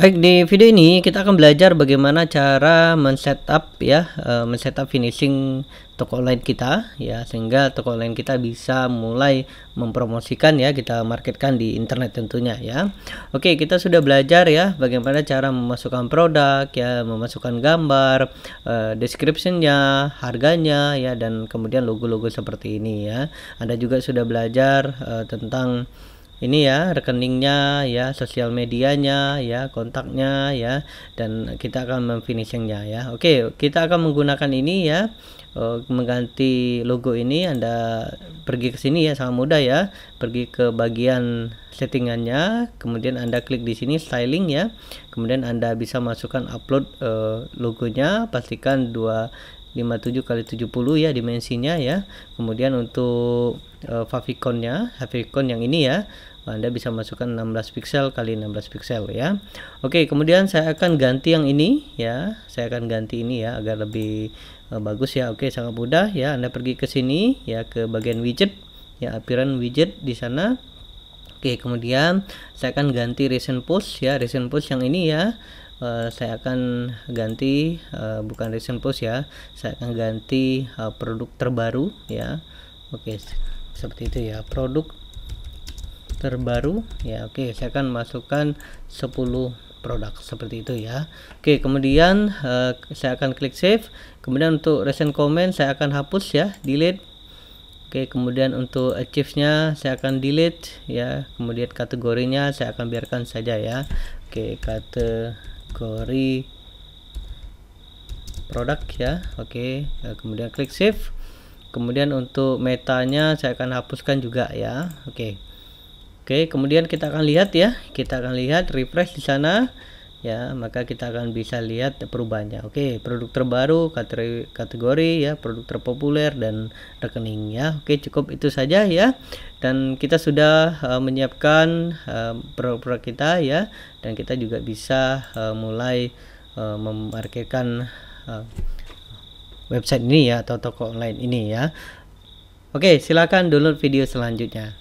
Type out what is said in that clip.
Baik, di video ini kita akan belajar bagaimana cara men-setup ya, uh, men-setup finishing toko online kita ya sehingga toko online kita bisa mulai mempromosikan ya, kita marketkan di internet tentunya ya. Oke, kita sudah belajar ya bagaimana cara memasukkan produk ya, memasukkan gambar, uh, descriptionnya harganya ya dan kemudian logo-logo seperti ini ya. Anda juga sudah belajar uh, tentang ini ya rekeningnya ya sosial medianya ya kontaknya ya dan kita akan memfinishingnya ya oke kita akan menggunakan ini ya eh, mengganti logo ini Anda pergi ke sini ya sangat mudah ya pergi ke bagian settingannya kemudian Anda klik di sini styling ya kemudian Anda bisa masukkan upload uh, logonya pastikan dua 57 kali 70 ya dimensinya ya kemudian untuk uh, favicon-nya favicon yang ini ya anda bisa masukkan 16 pixel kali 16 pixel ya Oke kemudian saya akan ganti yang ini ya saya akan ganti ini ya agar lebih uh, bagus ya Oke sangat mudah ya Anda pergi ke sini ya ke bagian widget ya apiran widget di sana Oke kemudian saya akan ganti recent post ya recent post yang ini ya uh, saya akan ganti uh, bukan recent post ya saya akan ganti uh, produk terbaru ya oke okay, seperti itu ya produk terbaru ya oke okay, saya akan masukkan 10 produk seperti itu ya oke okay, kemudian uh, saya akan klik save kemudian untuk recent comment saya akan hapus ya delete Oke, kemudian untuk achieve-nya saya akan delete ya. Kemudian kategorinya saya akan biarkan saja ya. Oke, kata kategori produk ya oke okay. Ya, kemudian klik save kemudian untuk metanya saya akan hapuskan juga ya oke okay. oke okay, kemudian kita akan lihat ya kita akan lihat refresh di sana ya maka kita akan bisa lihat perubahannya oke produk terbaru kategori, kategori ya produk terpopuler dan rekening ya oke cukup itu saja ya dan kita sudah uh, menyiapkan eh, produk-produk kita ya dan kita juga bisa uh, mulai uh, memarkirkan uh, website ini ya atau toko online ini ya oke silakan download video selanjutnya